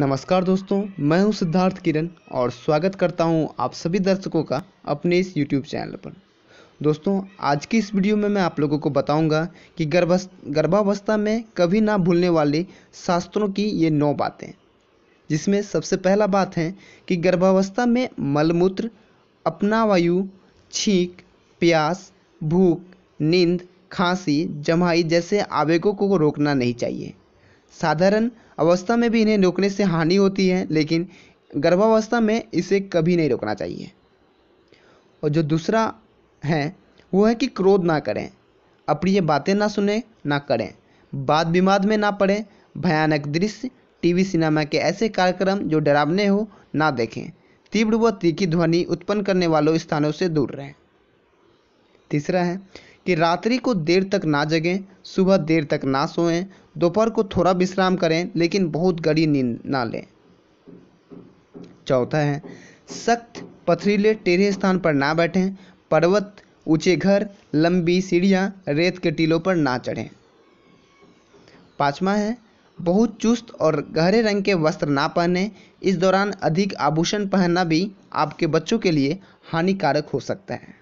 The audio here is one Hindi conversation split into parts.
नमस्कार दोस्तों मैं हूं सिद्धार्थ किरण और स्वागत करता हूं आप सभी दर्शकों का अपने इस YouTube चैनल पर दोस्तों आज की इस वीडियो में मैं आप लोगों को बताऊंगा कि गर्भ गर्भावस्था में कभी ना भूलने वाले शास्त्रों की ये नौ बातें जिसमें सबसे पहला बात है कि गर्भावस्था में मलमूत्र अपना वायु छींक प्यास भूख नींद खांसी जमाई जैसे आवेगों को रोकना नहीं चाहिए साधारण अवस्था में भी इन्हें रोकने से हानि होती है लेकिन गर्भावस्था में इसे कभी नहीं रोकना चाहिए और जो दूसरा है वो है कि क्रोध ना करें अपनी ये बातें ना सुने ना करें बाद विवाद में ना पड़ें भयानक दृश्य टीवी सिनेमा के ऐसे कार्यक्रम जो डरावने हो ना देखें तीव्र व तीखी ध्वनि उत्पन्न करने वालों स्थानों से दूर रहें तीसरा है कि रात्रि को देर तक ना जगें सुबह देर तक ना सोएं दोपहर को थोड़ा विश्राम करें लेकिन बहुत गड़ी नींद ना लें चौथा है सख्त पथरीले टेढ़े स्थान पर ना बैठें पर्वत ऊंचे घर लंबी सीढ़ियाँ रेत के टीलों पर ना चढ़ें पांचवा है बहुत चुस्त और गहरे रंग के वस्त्र ना पहने इस दौरान अधिक आभूषण पहनना भी आपके बच्चों के लिए हानिकारक हो सकता है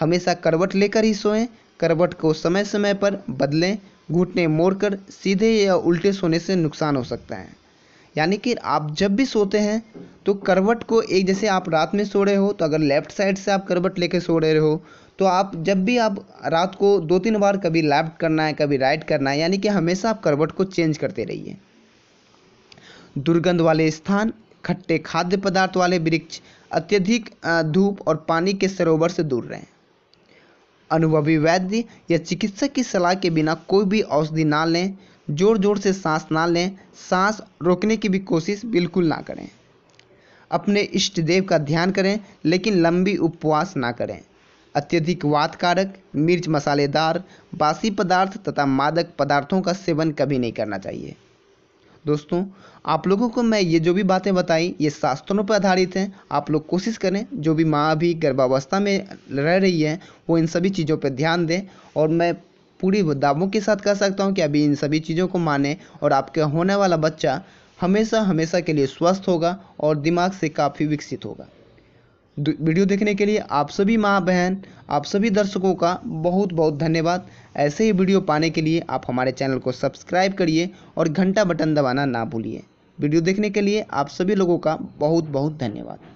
हमेशा करवट लेकर ही सोएं करवट को समय समय पर बदलें घुटने मोड़कर सीधे या उल्टे सोने से नुकसान हो सकता है यानी कि आप जब भी सोते हैं तो करवट को एक जैसे आप रात में सो रहे हो तो अगर लेफ्ट साइड से आप करवट लेके सो रहे हो तो आप जब भी आप रात को दो तीन बार कभी लेफ्ट करना है कभी राइट करना है यानी कि हमेशा आप करवट को चेंज करते रहिए दुर्गंध वाले स्थान खट्टे खाद्य पदार्थ वाले वृक्ष अत्यधिक धूप और पानी के सरोवर से दूर रहें अनुभवी वैद्य या चिकित्सक की सलाह के बिना कोई भी औषधि ना लें जोर जोर से सांस ना लें सांस रोकने की भी कोशिश बिल्कुल ना करें अपने इष्ट देव का ध्यान करें लेकिन लंबी उपवास ना करें अत्यधिक वातकारक मिर्च मसालेदार बासी पदार्थ तथा मादक पदार्थों का सेवन कभी नहीं करना चाहिए दोस्तों आप लोगों को मैं ये जो भी बातें बताई ये शास्त्रों पर आधारित हैं आप लोग कोशिश करें जो भी माँ अभी गर्भावस्था में रह रही है वो इन सभी चीज़ों पर ध्यान दें और मैं पूरी दावों के साथ कह सकता हूँ कि अभी इन सभी चीज़ों को माने और आपके होने वाला बच्चा हमेशा हमेशा के लिए स्वस्थ होगा और दिमाग से काफ़ी विकसित होगा वीडियो देखने के लिए आप सभी माँ बहन आप सभी दर्शकों का बहुत बहुत धन्यवाद ऐसे ही वीडियो पाने के लिए आप हमारे चैनल को सब्सक्राइब करिए और घंटा बटन दबाना ना भूलिए वीडियो देखने के लिए आप सभी लोगों का बहुत बहुत धन्यवाद